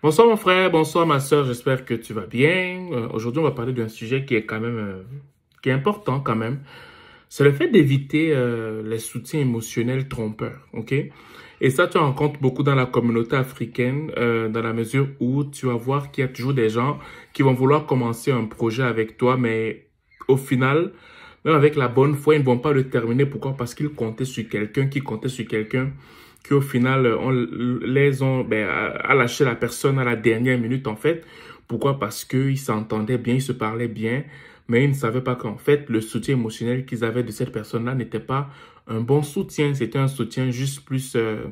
Bonsoir mon frère, bonsoir ma soeur, j'espère que tu vas bien. Euh, aujourd'hui, on va parler d'un sujet qui est quand même euh, qui est important quand même. C'est le fait d'éviter euh, les soutiens émotionnels trompeurs, ok Et ça, tu en rencontres beaucoup dans la communauté africaine, dans la mesure où tu vas voir qu'il y a toujours des gens qui vont vouloir commencer un projet avec toi, mais au final, même avec la bonne foi, ils ne vont pas le terminer. Pourquoi Parce qu'ils comptaient sur quelqu'un, qui comptait sur quelqu'un qui au final euh, on les ont ben, a lâché la personne à la dernière minute en fait. Pourquoi Parce qu'ils s'entendaient bien, ils se parlaient bien, mais ils ne savaient pas qu'en fait le soutien émotionnel qu'ils avaient de cette personne-là n'était pas un bon soutien, c'était un soutien juste plus euh,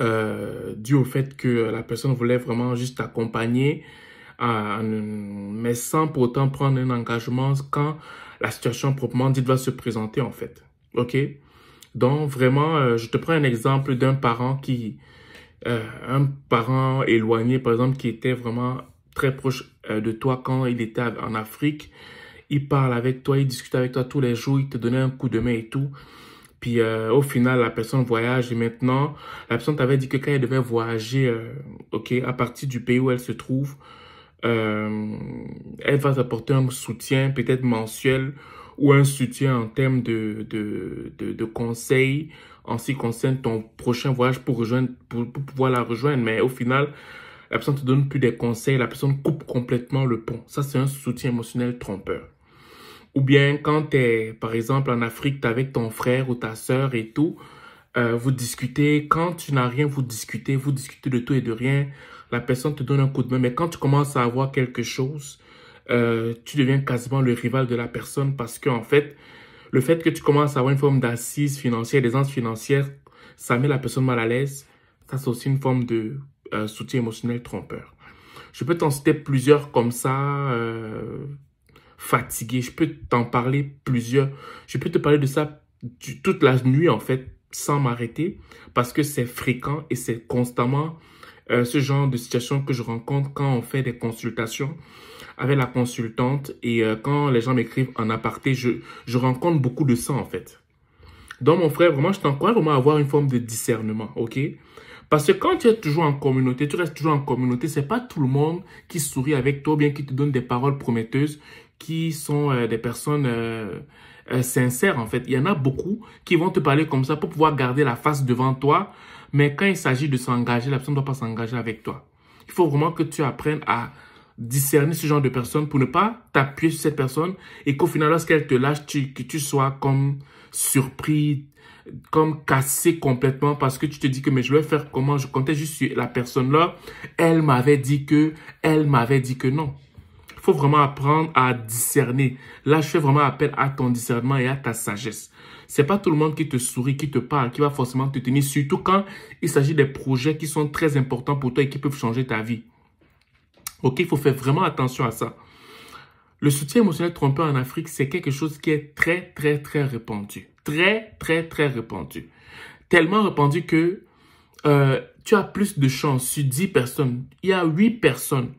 euh dû au fait que la personne voulait vraiment juste accompagner, mais sans pour autant prendre un engagement quand la situation proprement dite va se présenter en fait. Ok donc vraiment, euh, je te prends un exemple d'un parent qui, euh, un parent éloigné, par exemple, qui était vraiment très proche euh, de toi quand il était en Afrique. Il parle avec toi, il discute avec toi tous les jours, il te donnait un coup de main et tout. Puis au final, la personne voyage et maintenant, la personne t'avait dit que quand elle devait voyager, ok, à partir du pays où elle se trouve, elle va t'apporter un soutien peut-être mensuel ou un soutien en termes de, de, de, conseils en ce qui concerne ton prochain voyage pour, rejoindre, pour, pouvoir la rejoindre. Mais au final, la personne ne te donne plus des conseils, la personne coupe complètement le pont. Ça, c'est un soutien émotionnel trompeur. Ou bien quand tu es, par exemple, en Afrique, tu es avec ton frère ou ta soeur et tout, euh, vous discutez. Quand tu n'as rien, vous discutez, vous discutez de tout et de rien. La personne te donne un coup de main. Mais quand tu commences à avoir quelque chose, euh, tu deviens quasiment le rival de la personne parce que en fait, le fait que tu commences à avoir une forme d'assise financière, d'aisance financière, ça met la personne mal à l'aise. Ça, c'est aussi une forme de euh, soutien émotionnel trompeur. Je peux t'en citer plusieurs comme ça, euh, fatigué. Je peux t'en parler plusieurs. Je peux te parler de ça toute la nuit, en fait, sans m'arrêter, parce que c'est fréquent et c'est constamment euh, ce genre de situation que je rencontre quand on fait des consultations avec la consultante et euh, quand les gens m'écrivent en aparté, je, je rencontre beaucoup de ça en fait. Donc mon frère, vraiment, je t'encourage vraiment à avoir une forme de discernement, ok Parce que quand tu es toujours en communauté, tu restes toujours en communauté, c'est pas tout le monde qui sourit avec toi, bien qui te donne des paroles prometteuses, qui sont euh, des personnes euh, sincère en fait. Il y en a beaucoup qui vont te parler comme ça pour pouvoir garder la face devant toi, mais quand il s'agit de s'engager, la personne ne doit pas s'engager avec toi. Il faut vraiment que tu apprennes à discerner ce genre de personne pour ne pas t'appuyer sur cette personne et qu'au final, lorsqu'elle te lâche, tu, que tu sois comme surpris, comme cassé complètement parce que tu te dis que mais je vais faire comment Je comptais juste sur la personne là. Elle m'avait dit que, elle m'avait dit que non faut vraiment apprendre à discerner. Là, je fais vraiment appel à ton discernement et à ta sagesse. C'est pas tout le monde qui te sourit, qui te parle, qui va forcément te tenir, surtout quand il s'agit des projets qui sont très importants pour toi et qui peuvent changer ta vie. Ok, il faut faire vraiment attention à ça. Le soutien émotionnel trompeur en Afrique, c'est quelque chose qui est très, très, très répandu. Très, très, très répandu. Tellement répandu que euh, tu as plus de chance sur 10 personnes. Il y a 8 personnes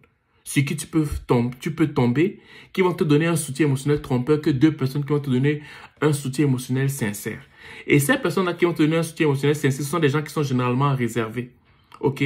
ce qui tu peux, tomber, tu peux tomber, qui vont te donner un soutien émotionnel trompeur que deux personnes qui vont te donner un soutien émotionnel sincère. Et ces personnes-là qui vont te donner un soutien émotionnel sincère, ce sont des gens qui sont généralement réservés. OK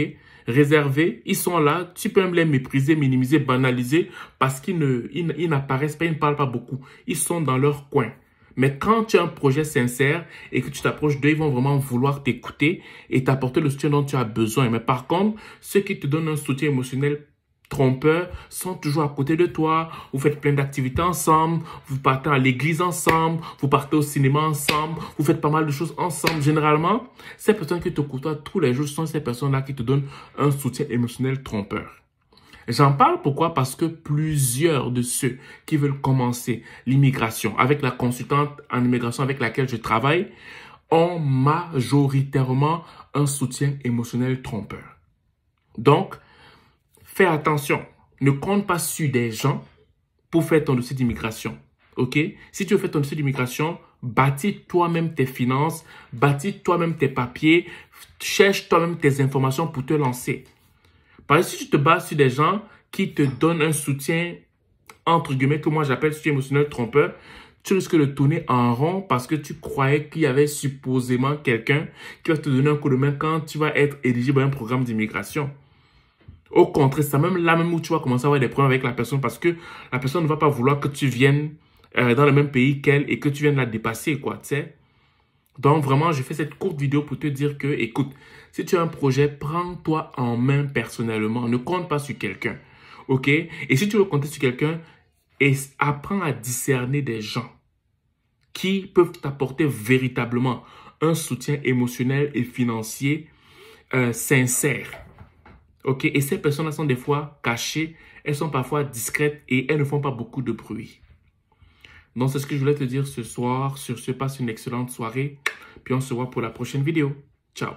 Réservés, ils sont là, tu peux même les mépriser, minimiser, banaliser parce qu'ils ne, ils, ils n'apparaissent pas, ils ne parlent pas beaucoup. Ils sont dans leur coin. Mais quand tu as un projet sincère et que tu t'approches d'eux, ils vont vraiment vouloir t'écouter et t'apporter le soutien dont tu as besoin. Mais par contre, ceux qui te donnent un soutien émotionnel trompeurs sont toujours à côté de toi. Vous faites plein d'activités ensemble. Vous partez à l'église ensemble. Vous partez au cinéma ensemble. Vous faites pas mal de choses ensemble. Généralement, ces personnes qui te côtoient tous les jours sont ces personnes-là qui te donnent un soutien émotionnel trompeur. J'en parle pourquoi Parce que plusieurs de ceux qui veulent commencer l'immigration avec la consultante en immigration avec laquelle je travaille ont majoritairement un soutien émotionnel trompeur. Donc, fais attention. Ne compte pas sur des gens pour faire ton dossier d'immigration. OK Si tu veux faire ton dossier d'immigration, bâtis toi-même tes finances, bâtis toi-même tes papiers, cherche toi-même tes informations pour te lancer. Parce que si tu te bases sur des gens qui te donnent un soutien, entre guillemets, que moi j'appelle soutien émotionnel trompeur, tu risques de tourner en rond parce que tu croyais qu'il y avait supposément quelqu'un qui va te donner un coup de main quand tu vas être éligible à un programme d'immigration. Au contraire, c'est même là même où tu vas commencer à avoir des problèmes avec la personne parce que la personne ne va pas vouloir que tu viennes euh, dans le même pays qu'elle et que tu viennes la dépasser, quoi, tu sais. Donc vraiment, je fais cette courte vidéo pour te dire que, écoute, si tu as un projet, prends-toi en main personnellement. Ne compte pas sur quelqu'un, ok Et si tu veux compter sur quelqu'un, apprends à discerner des gens qui peuvent t'apporter véritablement un soutien émotionnel et financier euh, sincère. Ok, et ces personnes-là sont des fois cachées, elles sont parfois discrètes et elles ne font pas beaucoup de bruit. Donc c'est ce que je voulais te dire ce soir. Sur ce, passe une excellente soirée. Puis on se voit pour la prochaine vidéo. Ciao